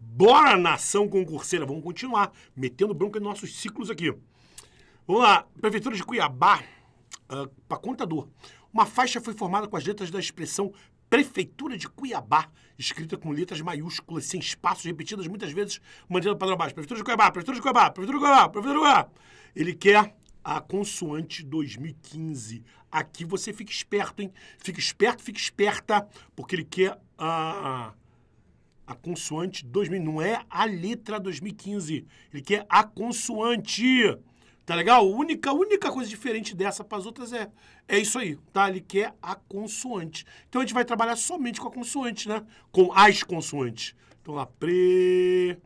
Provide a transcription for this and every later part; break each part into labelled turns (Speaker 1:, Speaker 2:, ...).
Speaker 1: Bora, nação concurseira! Vamos continuar metendo bronca em nossos ciclos aqui. Vamos lá. Prefeitura de Cuiabá, uh, ah, para contador. Uma faixa foi formada com as letras da expressão Prefeitura de Cuiabá, escrita com letras maiúsculas, sem espaços, repetidas muitas vezes, mantendo o padrão baixo. Prefeitura de Cuiabá, Prefeitura de Cuiabá, Prefeitura de Cuiabá, Prefeitura de Cuiabá. Ele quer a consoante 2015. Aqui você fica esperto, hein? Fica esperto, fica esperta, porque ele quer a, a consoante 2000. Não é a letra 2015. Ele quer a consoante. Tá legal? A única, única coisa diferente dessa para as outras é, é isso aí, tá? Ele quer a consoante. Então a gente vai trabalhar somente com a consoante, né? Com as consoantes. Então lá, prefeitura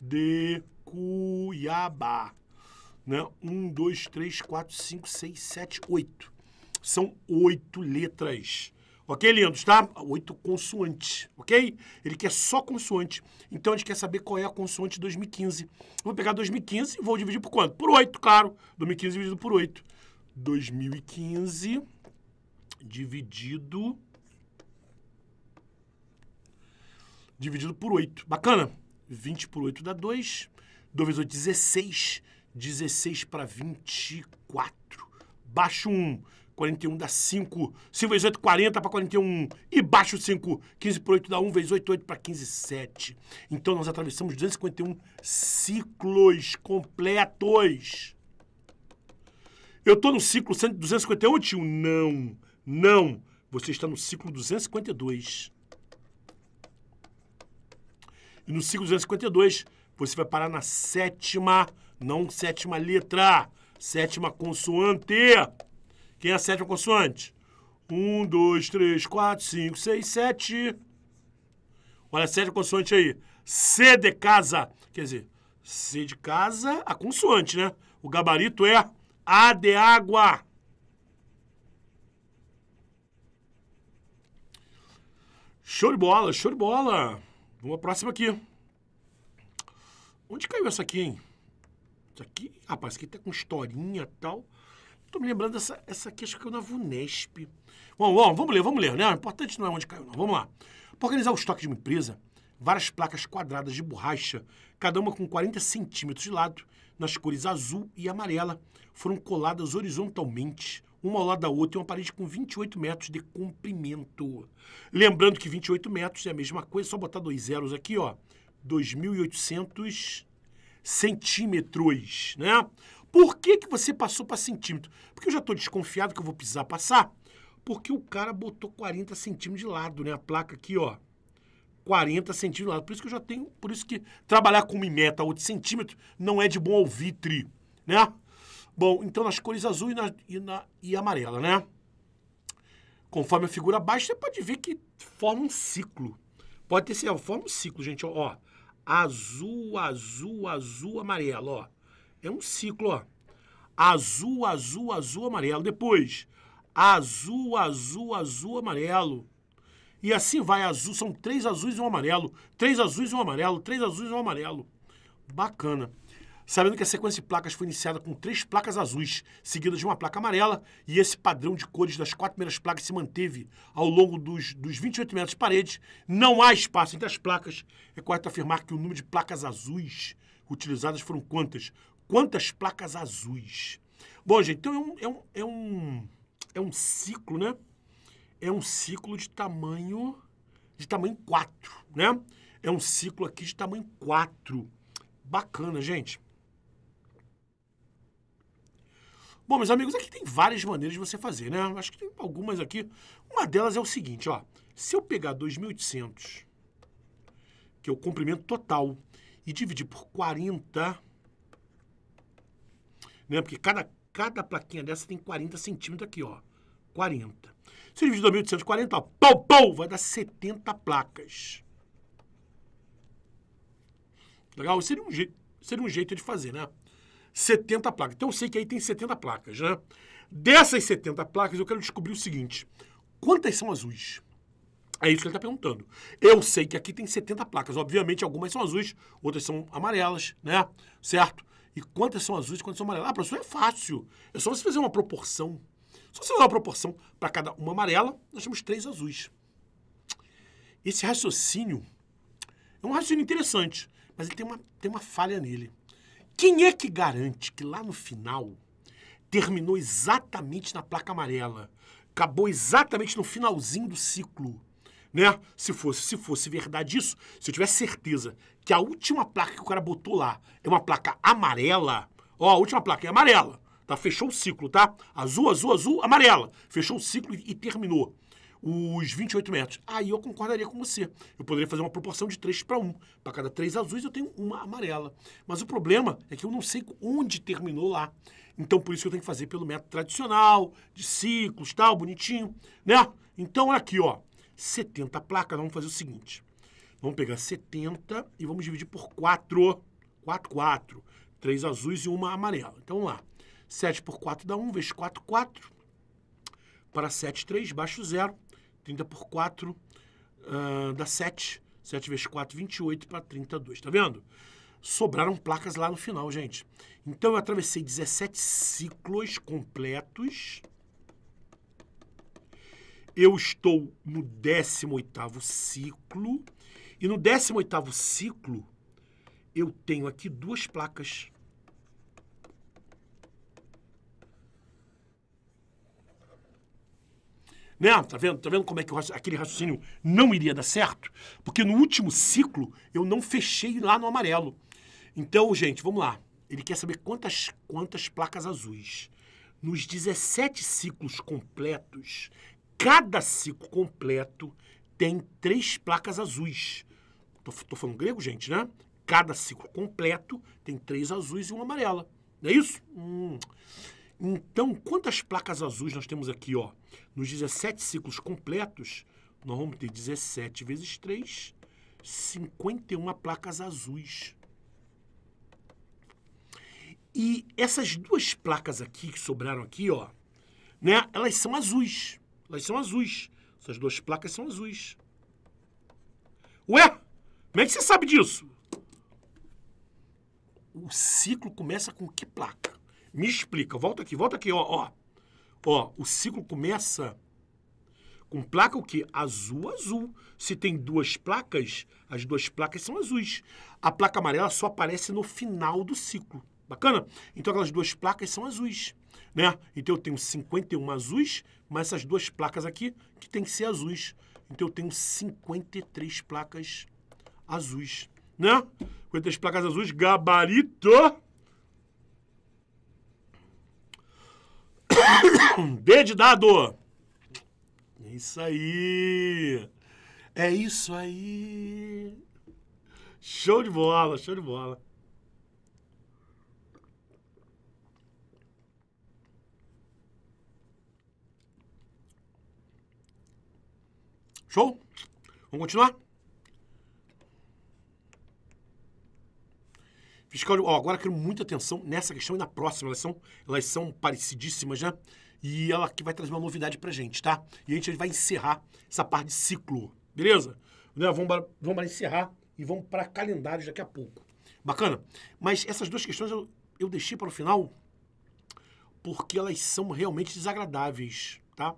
Speaker 1: de Cuiabá. Né? Um, dois, três, quatro, cinco, seis, sete, oito. São oito letras. Ok, lindos, tá? Oito consoantes, ok? Ele quer só consoante. Então a gente quer saber qual é a consoante de 2015. vou pegar 2015 e vou dividir por quanto? Por 8, claro. 2015 dividido por 8. 2015 dividido. Dividido por 8. Bacana? 20 por 8 dá 2. Dovisor 16, 16 para 24. Baixo 1, 41 dá 5. 5 vezes 8, 40 para 41. E baixo 5, 15 por 8 dá 1, vezes 8, 8 para 15, 7. Então nós atravessamos 251 ciclos completos. Eu estou no ciclo 251, tio? Não, não. Você está no ciclo 252. E no ciclo 252, você vai parar na sétima, não sétima letra, sétima consoante. Quem é a sétima consoante? Um, dois, três, quatro, cinco, seis, sete. Olha a sétima consoante aí. C de casa. Quer dizer, C de casa, a consoante, né? O gabarito é A de água. Show de bola, show de bola. Vamos à próxima aqui. Onde caiu essa aqui, hein? Isso aqui, rapaz, aqui tá com historinha e tal. Tô me lembrando dessa essa aqui, acho que caiu na Vunesp. Bom, bom, vamos ler, vamos ler, né? O importante não é onde caiu, não. Vamos lá. Para organizar o estoque de uma empresa, várias placas quadradas de borracha, cada uma com 40 centímetros de lado, nas cores azul e amarela, foram coladas horizontalmente, uma ao lado da outra, em uma parede com 28 metros de comprimento. Lembrando que 28 metros é a mesma coisa, só botar dois zeros aqui, ó. 2.800 centímetros, né? Por que, que você passou para centímetro? Porque eu já estou desconfiado que eu vou precisar passar, porque o cara botou 40 centímetros de lado, né? A placa aqui, ó, 40 centímetros de lado. Por isso que eu já tenho, por isso que trabalhar com mimeta de centímetro não é de bom alvitre, né? Bom, então nas cores azul e, na, e, na, e amarela, né? Conforme a figura abaixo, você pode ver que forma um ciclo. Pode ter sido, forma um ciclo, gente. ó, Azul, azul, azul, amarelo, ó. É um ciclo, ó. Azul, azul, azul, amarelo. Depois, azul, azul, azul, amarelo. E assim vai, azul, são três azuis e um amarelo, três azuis e um amarelo, três azuis e um amarelo. Bacana sabendo que a sequência de placas foi iniciada com três placas azuis, seguidas de uma placa amarela, e esse padrão de cores das quatro primeiras placas se manteve ao longo dos, dos 28 metros de parede, não há espaço entre as placas, é correto afirmar que o número de placas azuis utilizadas foram quantas? Quantas placas azuis? Bom, gente, então é um, é um, é um, é um ciclo, né? É um ciclo de tamanho de tamanho 4, né? É um ciclo aqui de tamanho 4. Bacana, gente. Bom, meus amigos, aqui tem várias maneiras de você fazer, né? Acho que tem algumas aqui. Uma delas é o seguinte, ó. Se eu pegar 2.800, que é o comprimento total, e dividir por 40, né? Porque cada, cada plaquinha dessa tem 40 centímetros aqui, ó. 40. Se eu dividir 2.840, ó, pau, pau, vai dar 70 placas. Legal? Seria um, jeito, seria um jeito de fazer, né? 70 placas. Então eu sei que aí tem 70 placas, né? Dessas 70 placas, eu quero descobrir o seguinte: quantas são azuis? É isso que ele está perguntando. Eu sei que aqui tem 70 placas. Obviamente, algumas são azuis, outras são amarelas, né? Certo? E quantas são azuis e quantas são amarelas? Ah, professor, é fácil. É só você fazer uma proporção. Só você fazer uma proporção para cada uma amarela, nós temos três azuis. Esse raciocínio é um raciocínio interessante, mas ele tem uma, tem uma falha nele. Quem é que garante que lá no final terminou exatamente na placa amarela? Acabou exatamente no finalzinho do ciclo, né? Se fosse, se fosse verdade isso, se eu tivesse certeza que a última placa que o cara botou lá é uma placa amarela, ó, a última placa é amarela, tá? Fechou o ciclo, tá? Azul, azul, azul, amarela. Fechou o ciclo e, e terminou os 28 metros. Aí eu concordaria com você. Eu poderia fazer uma proporção de 3 para 1. Para cada 3 azuis, eu tenho uma amarela. Mas o problema é que eu não sei onde terminou lá. Então, por isso que eu tenho que fazer pelo método tradicional, de ciclos, tal, bonitinho, né? Então, aqui, ó. 70 placas, vamos fazer o seguinte. Vamos pegar 70 e vamos dividir por 4. 4, 4. 3 azuis e uma amarela. Então, vamos lá. 7 por 4 dá 1, vezes 4, 4. Para 7, 3, baixo 0. 30 por 4 uh, ah, dá 7. 7 vezes 4, 28 para 32. Tá vendo? Sobraram placas lá no final, gente. Então eu atravessei 17 ciclos completos. Eu estou no 18º ciclo. E no 18º ciclo, eu tenho aqui duas placas. Né? Tá vendo? Tá vendo como é que raci aquele raciocínio não iria dar certo? Porque no último ciclo eu não fechei lá no amarelo. Então, gente, vamos lá. Ele quer saber quantas, quantas placas azuis. Nos 17 ciclos completos, cada ciclo completo tem três placas azuis. Tô, tô falando grego, gente, né? Cada ciclo completo tem três azuis e uma amarela. Não é isso? Hum. Então, quantas placas azuis nós temos aqui? Ó? Nos 17 ciclos completos, nós vamos ter 17 vezes 3, 51 placas azuis. E essas duas placas aqui que sobraram aqui, ó, né, elas são azuis. Elas são azuis. Essas duas placas são azuis. Ué? Como é que você sabe disso? O ciclo começa com que placa? Me explica, volta aqui, volta aqui, ó, ó. Ó, o ciclo começa com placa o quê? Azul, azul. Se tem duas placas, as duas placas são azuis. A placa amarela só aparece no final do ciclo. Bacana? Então aquelas duas placas são azuis, né? Então eu tenho 51 azuis, mas essas duas placas aqui que tem que ser azuis. Então eu tenho 53 placas azuis, né? 53 placas azuis, gabarito D de dado. É isso aí. É isso aí. Show de bola, show de bola. Show? Vamos continuar? Fiscal, ó, agora quero muita atenção nessa questão e na próxima. Elas são, elas são parecidíssimas, né? e ela que vai trazer uma novidade pra gente, tá? E a gente vai encerrar essa parte de ciclo, beleza? Né? Vamos, vamos encerrar e vamos para calendário daqui a pouco. Bacana? Mas essas duas questões eu, eu deixei para o final porque elas são realmente desagradáveis, tá?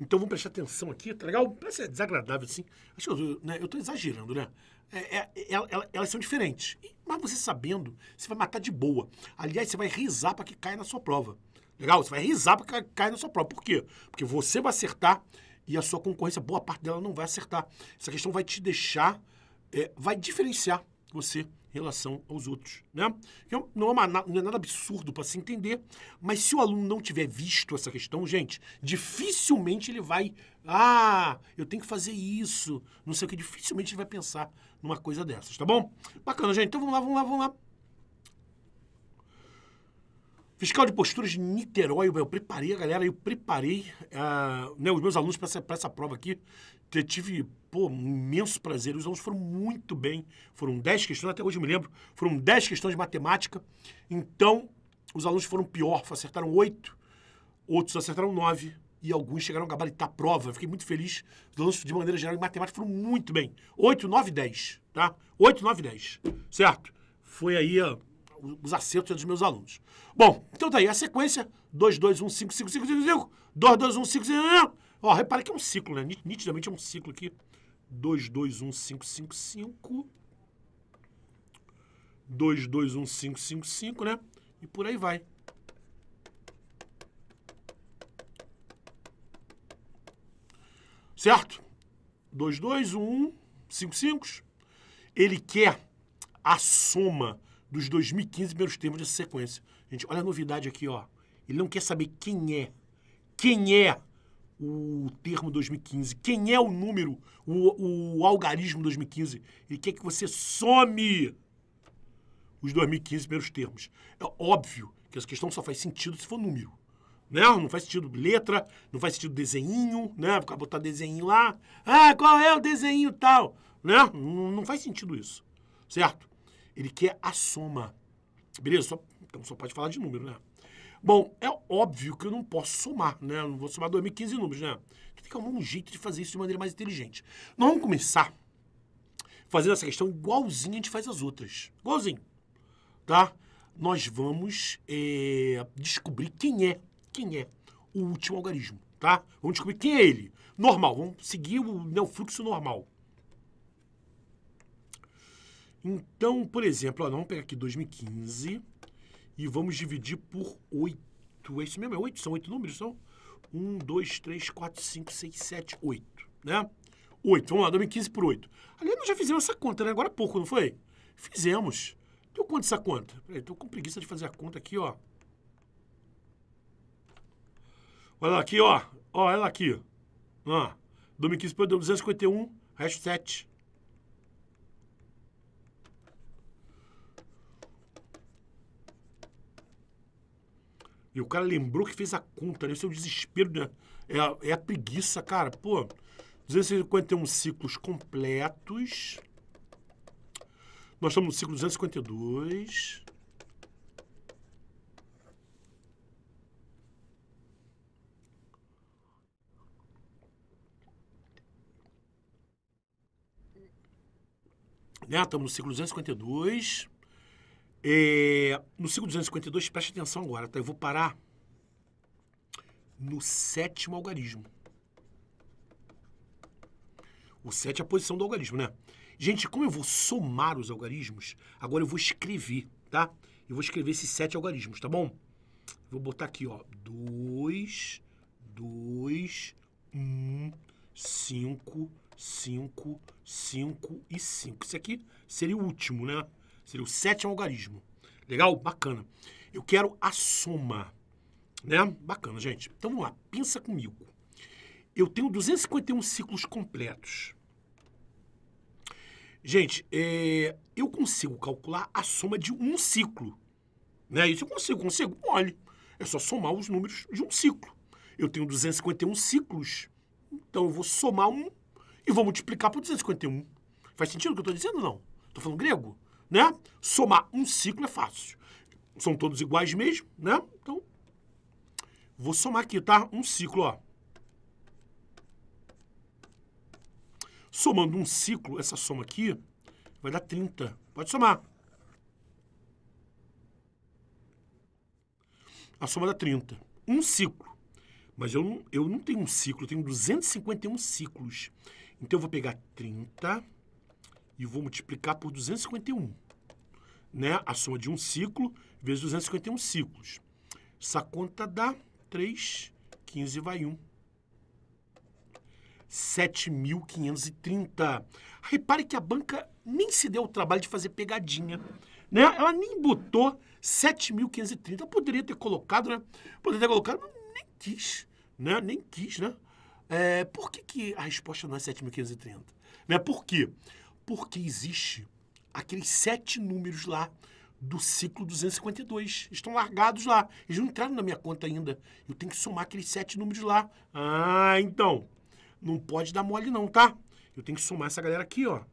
Speaker 1: Então vamos prestar atenção aqui, tá legal? Parece é desagradável, assim. Acho que eu, né, eu tô exagerando, né? É, é, é ela, elas são diferentes. Mas você sabendo, você vai matar de boa. Aliás, você vai risar para que caia na sua prova. Legal? Você vai risar porque cair na sua prova. Por quê? Porque você vai acertar e a sua concorrência, boa parte dela, não vai acertar. Essa questão vai te deixar, é, vai diferenciar você em relação aos outros. Né? Então, não, é uma, não é nada absurdo para se entender, mas se o aluno não tiver visto essa questão, gente, dificilmente ele vai. Ah, eu tenho que fazer isso. Não sei o que, dificilmente ele vai pensar numa coisa dessas, tá bom? Bacana, gente. Então vamos lá, vamos lá, vamos lá. Fiscal de posturas de Niterói, eu preparei a galera, eu preparei uh, né, os meus alunos para essa, essa prova aqui. Eu tive, pô, imenso prazer. Os alunos foram muito bem. Foram 10 questões, até hoje eu me lembro. Foram 10 questões de matemática. Então, os alunos foram pior, acertaram 8, outros acertaram 9 e alguns chegaram a gabaritar a prova. Eu fiquei muito feliz. Os alunos, de maneira geral, em matemática foram muito bem. 8, 9, 10, tá? 8, 9, 10, certo? Foi aí, ó. Uh, os acertos dos meus alunos. Bom, então tá aí a sequência: 2, 2, 1, 5, 5, 5, 5, 5, 2, 2, 1, 5, 5, 5. Ó, repare que é um ciclo, né? Nitidamente é um ciclo aqui. 2, 2, 1, 5, 5, 5. 2, 2, 1, 5, 5, 5, né? E por aí vai. Certo? 2, 2, 1, 5, 5. Ele quer a soma dos 2015 primeiros termos dessa sequência. Gente, olha a novidade aqui, ó. Ele não quer saber quem é. Quem é o termo 2015? Quem é o número, o, o algarismo 2015? Ele quer que você some os 2015 primeiros termos. É óbvio que essa questão só faz sentido se for número. Né? Não faz sentido letra, não faz sentido desenho, né? Ficar botar desenho lá. Ah, qual é o desenho tal? Né? Não, não faz sentido isso, certo? Ele quer a soma. Beleza? Só, então só pode falar de número, né? Bom, é óbvio que eu não posso somar, né? Eu não vou somar 2015 números, né? Tem que arrumar um jeito de fazer isso de maneira mais inteligente. Nós vamos começar fazendo essa questão igualzinho a gente faz as outras. Igualzinho. Tá? Nós vamos é, descobrir quem é, quem é o último algarismo, tá? Vamos descobrir quem é ele. Normal, vamos seguir o, né, o fluxo normal. Então, por exemplo, ó, vamos pegar aqui 2015 e vamos dividir por 8. É isso mesmo? É 8? São 8 números? São 1, 2, 3, 4, 5, 6, 7, 8. Né? 8. Vamos lá, 2015 por 8. Aliás, nós já fizemos essa conta, né? Agora há pouco, não foi? Fizemos. Deu quanto essa conta? Peraí, tô com preguiça de fazer a conta aqui, ó. Olha lá aqui, ó. Ó, olha lá aqui. Ó. 2015 por 8 deu 251, resto 7. E o cara lembrou que fez a conta, né? é o desespero, né? É a, é a preguiça, cara. Pô, 251 ciclos completos. Nós estamos no ciclo 252. Né? Estamos no ciclo 252. É, no 5252, preste atenção agora, tá? Eu vou parar no sétimo algarismo. O 7 é a posição do algarismo, né? Gente, como eu vou somar os algarismos, agora eu vou escrever, tá? Eu vou escrever esses sete algarismos, tá bom? Vou botar aqui, ó. 2, 2, 1, 5, 5, 5 e 5. Isso aqui seria o último, né? Seria o sétimo algarismo. Legal? Bacana. Eu quero a soma. Né? Bacana, gente. Então vamos lá, pensa comigo. Eu tenho 251 ciclos completos. Gente, é, eu consigo calcular a soma de um ciclo. Né? Isso eu consigo, consigo? Olha, é só somar os números de um ciclo. Eu tenho 251 ciclos, então eu vou somar um e vou multiplicar por 251. Faz sentido o que eu estou dizendo não? Estou falando grego? né? Somar um ciclo é fácil. São todos iguais mesmo, né? Então, vou somar aqui, tá? Um ciclo, ó. Somando um ciclo, essa soma aqui, vai dar 30. Pode somar. A soma dá 30. Um ciclo. Mas eu não, eu não tenho um ciclo, eu tenho 251 ciclos. Então, eu vou pegar 30 e vou multiplicar por 251. Né? A soma de um ciclo vezes 251 ciclos. Essa conta dá 3, 15 vai 1. 7.530. Repare que a banca nem se deu o trabalho de fazer pegadinha. Né? Ela nem botou 7.530. Poderia ter colocado, né? Poderia ter colocado, mas nem quis. Né? Nem quis, né? É, por que, que a resposta não é 7.530? Né? Por quê? porque existe aqueles sete números lá do ciclo 252. Estão largados lá. Eles não entraram na minha conta ainda. Eu tenho que somar aqueles sete números lá. Ah, então. Não pode dar mole não, tá? Eu tenho que somar essa galera aqui, ó.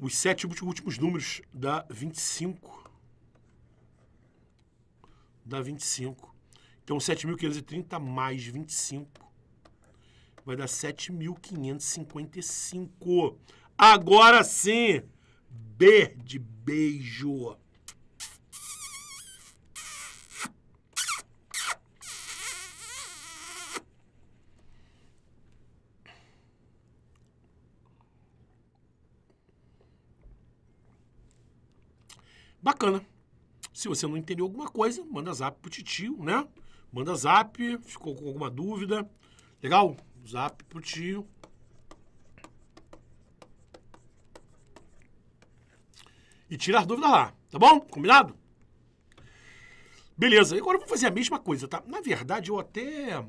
Speaker 1: Os sete últimos números dá 25. Dá 25. Então, 7.530 mais 25 vai dar 7.555. Agora sim! B de beijo! Bacana. Se você não entendeu alguma coisa, manda zap pro titio, né? Manda zap, ficou com alguma dúvida. Legal? Zap pro tio. E tira as dúvidas lá, tá bom? Combinado? Beleza, agora eu vou fazer a mesma coisa, tá? Na verdade, eu até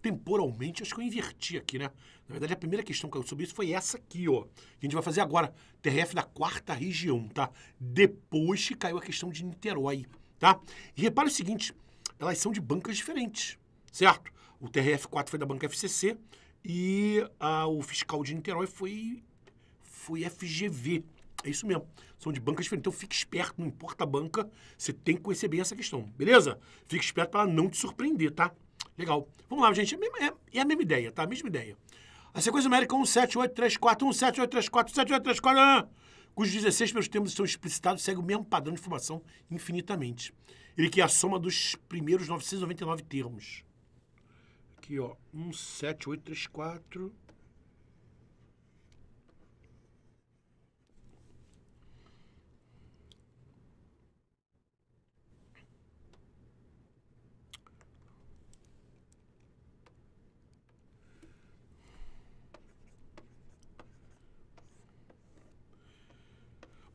Speaker 1: temporalmente, acho que eu inverti aqui, né? Na verdade, a primeira questão que eu soube isso foi essa aqui, ó. Que a gente vai fazer agora. TRF da quarta região, tá? Depois que caiu a questão de Niterói, tá? E repara o seguinte, elas são de bancas diferentes, certo? O TRF4 foi da banca FCC e a, ah, o fiscal de Niterói foi, foi FGV. É isso mesmo. São de bancas diferentes. Então fique esperto, não importa a banca, você tem que conhecer bem essa questão, beleza? Fique esperto para não te surpreender, tá? Legal. Vamos lá, gente. É, é, é a mesma ideia, tá? A mesma ideia. A sequência numérica 17834, 17834, 17834, cujos 16 primeiros termos estão explicitados, segue o mesmo padrão de formação infinitamente. Ele que é a soma dos primeiros 999 termos. Aqui, ó. 1, 7, 8, 3, 4.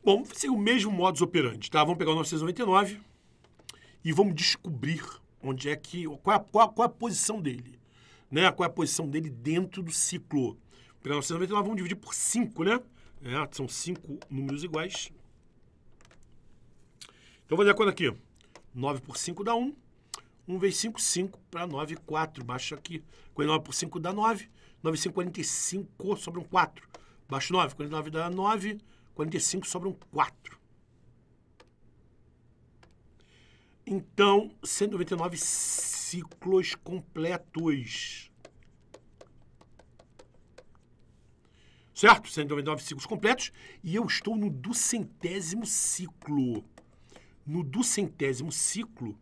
Speaker 1: Bom, vamos fazer o mesmo modus operandi, tá? Vamos pegar o 999 e vamos descobrir onde é que qual é, qual, qual é a posição dele, né? Qual é a posição dele dentro do ciclo? Pela 999 vamos dividir por 5, né? É, são cinco números iguais. Então vou fazer a conta aqui. 9 por 5 dá 1. 1 vezes 5, 5 para 9, 4. Baixa aqui. 49 por 5 dá 9. 9 vezes 5, 45. Sobram 4. Baixa 9. 49 dá 9. 45 sobram 4. Então, 199 ciclos completos. Certo? 199 ciclos completos. E eu estou no duzentésimo ciclo. No duzentésimo ciclo,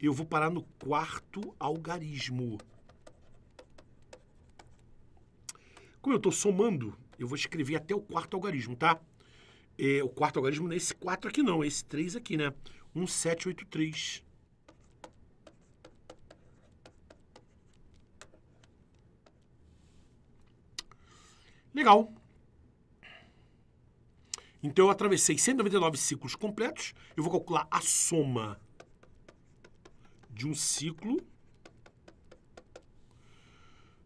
Speaker 1: eu vou parar no quarto algarismo. Como eu estou somando, eu vou escrever até o quarto algarismo, tá? É, o quarto algarismo não é esse 4 aqui, não. É esse 3 aqui, né? 1783. Legal. Então eu atravessei 199 ciclos completos. Eu vou calcular a soma de um ciclo.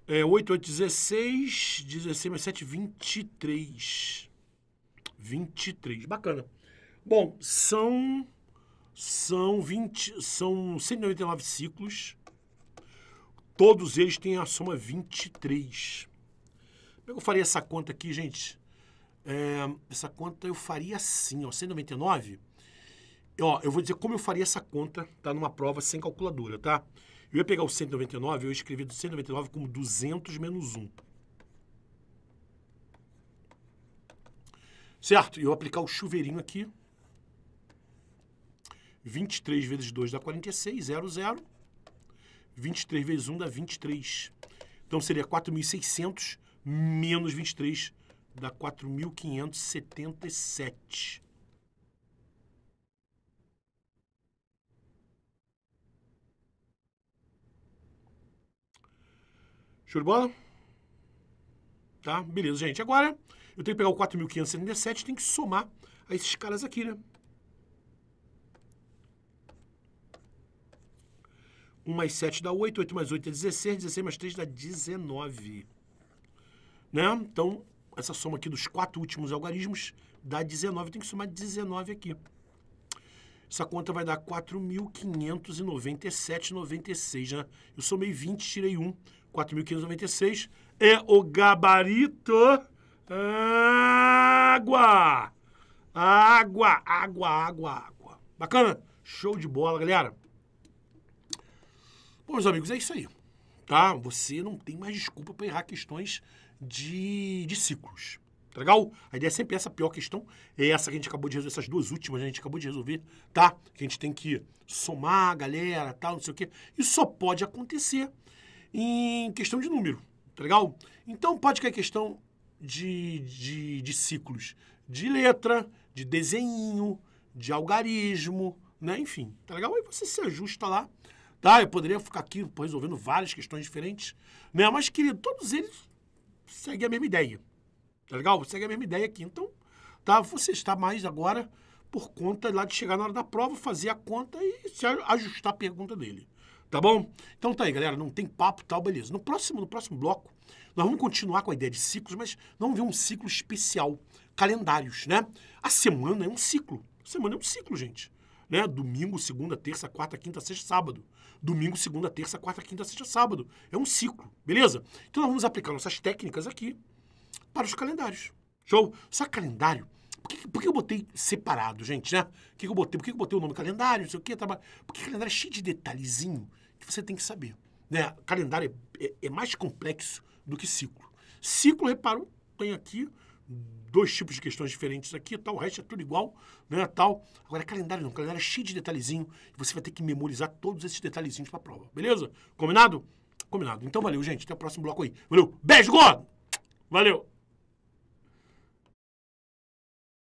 Speaker 1: É 8, 8, 16, 16 mais 7, 23. 23. Bacana. Bom, são são, 20, são 199 ciclos. Todos eles têm a soma 23. Como é eu faria essa conta aqui, gente? É, essa conta eu faria assim, ó, 199. Ó, eu vou dizer como eu faria essa conta, tá? Numa prova sem calculadora, tá? Eu ia pegar o 199, eu escrevi do 199 como 200 menos 1. Certo? E eu aplicar o chuveirinho aqui. 23 vezes 2 dá 46, 0, 0. 23 vezes 1 dá 23. Então seria 4.600 menos 23 dá 4.577. Show de bola? Tá? Beleza, gente. Agora eu tenho que pegar o 4.577 e tenho que somar a esses caras aqui, né? 1 mais 7 dá 8, 8 mais 8 é 16, 16 mais 3 dá 19. Né? Então, essa soma aqui dos quatro últimos algarismos dá 19. Tem que somar 19 aqui. Essa conta vai dar 4.597,96, né? Eu somei 20, tirei 1. 4.596 é o gabarito água. Água, água, água, água. Bacana? Show de bola, galera. Bom, meus amigos, é isso aí. Tá? Você não tem mais desculpa para errar questões de, de ciclos. Tá legal? A ideia é sempre essa. A pior questão é essa que a gente acabou de resolver, essas duas últimas a gente acabou de resolver, tá? Que a gente tem que somar a galera, tal, não sei o quê. Isso só pode acontecer em questão de número, tá legal? Então pode cair questão de, de, de ciclos de letra, de desenho, de algarismo, né? Enfim, tá legal? Aí você se ajusta lá Tá? Eu poderia ficar aqui resolvendo várias questões diferentes, né? Mas, querido, todos eles seguem a mesma ideia. Tá legal? Segue a mesma ideia aqui. Então, tá? Você está mais agora por conta lá de chegar na hora da prova, fazer a conta e se ajustar a pergunta dele. Tá bom? Então tá aí, galera. Não tem papo tal, beleza. No próximo, no próximo bloco, nós vamos continuar com a ideia de ciclos, mas não ver um ciclo especial. Calendários, né? A semana é um ciclo. A semana é um ciclo, gente. Né? Domingo, segunda, terça, quarta, quinta, sexta, sábado. Domingo, segunda, terça, quarta, quinta, sexta, sábado. É um ciclo, beleza? Então nós vamos aplicar nossas técnicas aqui para os calendários. Show? Só calendário. Por que, por que eu botei separado, gente, né? Por que eu botei, por que eu botei o nome calendário, não sei o quê, trabalho. Porque calendário é cheio de detalhezinho que você tem que saber. Né? Calendário é, é, é mais complexo do que ciclo. Ciclo, reparo, tem aqui dois tipos de questões diferentes aqui tal, o resto é tudo igual, né, tal. Agora, calendário não, calendário é cheio de detalhezinho e você vai ter que memorizar todos esses detalhezinhos para prova, beleza? Combinado? Combinado. Então, valeu, gente. Até o próximo bloco aí. Valeu. Beijo, gordo! Valeu!